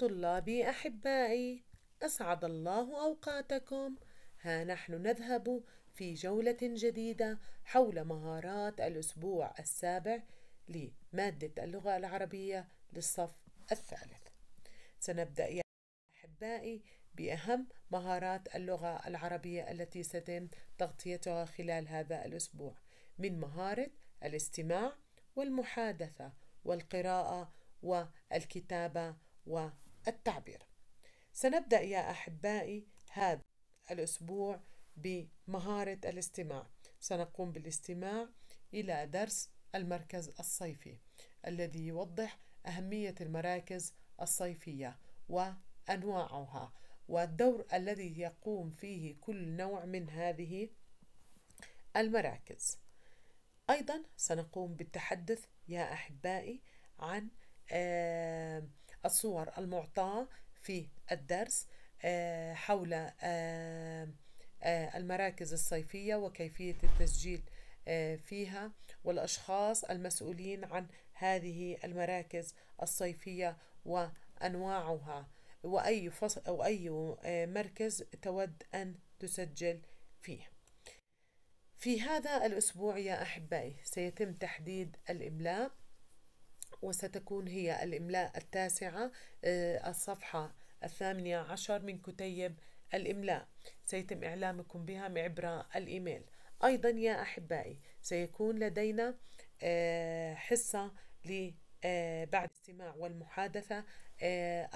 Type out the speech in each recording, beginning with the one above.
طلابي أحبائي أسعد الله أوقاتكم ها نحن نذهب في جولة جديدة حول مهارات الأسبوع السابع لمادة اللغة العربية للصف الثالث سنبدأ يا أحبائي بأهم مهارات اللغة العربية التي سيتم تغطيتها خلال هذا الأسبوع من مهارة الاستماع والمحادثة والقراءة والكتابة و التعبير سنبدأ يا أحبائي هذا الأسبوع بمهارة الاستماع سنقوم بالاستماع إلى درس المركز الصيفي الذي يوضح أهمية المراكز الصيفية وأنواعها والدور الذي يقوم فيه كل نوع من هذه المراكز أيضا سنقوم بالتحدث يا أحبائي عن آه الصور المعطاة في الدرس آه، حول آه، آه، المراكز الصيفية وكيفية التسجيل فيها والأشخاص المسؤولين عن هذه المراكز الصيفية وأنواعها وأي فصل أو أي مركز تود أن تسجل فيه في هذا الأسبوع يا أحبائي سيتم تحديد الإملاء وستكون هي الإملاء التاسعة آه، الصفحة الثامنة عشر من كتيب الإملاء سيتم إعلامكم بها عبر الإيميل أيضا يا أحبائي سيكون لدينا آه، حصة آه، بعد الاستماع والمحادثة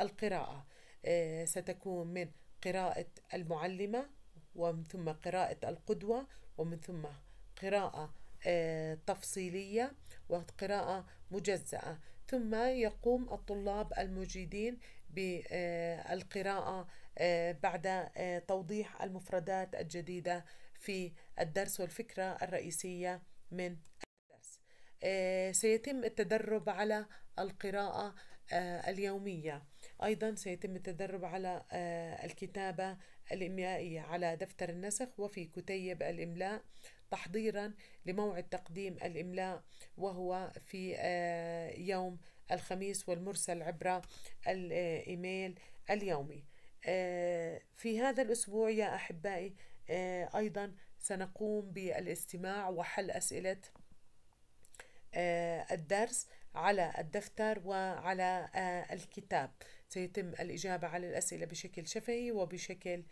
القراءة ستكون من قراءة المعلمة ومن ثم قراءة القدوة ومن ثم قراءة آه، تفصيلية وقراءة مجزأة ثم يقوم الطلاب المجيدين بالقراءة آه، آه، بعد توضيح المفردات الجديدة في الدرس والفكرة الرئيسية من الدرس سيتم التدرب على القراءة اليومية أيضا سيتم التدرب على الكتابة الإملائية على دفتر النسخ وفي كتيب الإملاء تحضيرا لموعد تقديم الإملاء وهو في آه، يوم الخميس والمرسل عبر الإيميل اليومي آه، في هذا الأسبوع يا أحبائي آه، أيضا سنقوم بالاستماع وحل أسئلة الدرس على الدفتر وعلى الكتاب سيتم الإجابة على الأسئلة بشكل شفهي وبشكل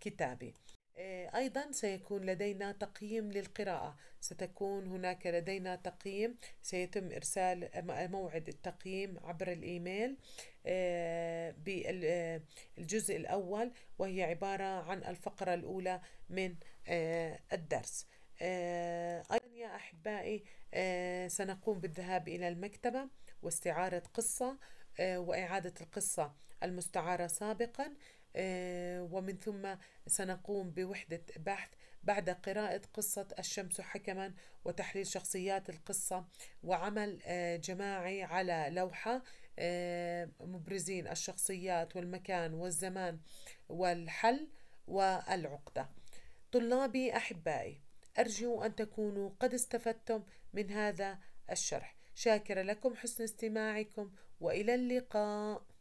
كتابي آه، أيضا سيكون لدينا تقييم للقراءة ستكون هناك لدينا تقييم سيتم إرسال موعد التقييم عبر الإيميل آه، بالجزء آه، الأول وهي عبارة عن الفقرة الأولى من الدرس أيضا يا أحبائي سنقوم بالذهاب إلى المكتبة واستعارة قصة وإعادة القصة المستعارة سابقاً آه، ومن ثم سنقوم بوحدة بحث بعد قراءة قصة الشمس حكما وتحليل شخصيات القصة وعمل آه، جماعي على لوحة آه، مبرزين الشخصيات والمكان والزمان والحل والعقدة طلابي أحبائي أرجو أن تكونوا قد استفدتم من هذا الشرح شاكرة لكم حسن استماعكم وإلى اللقاء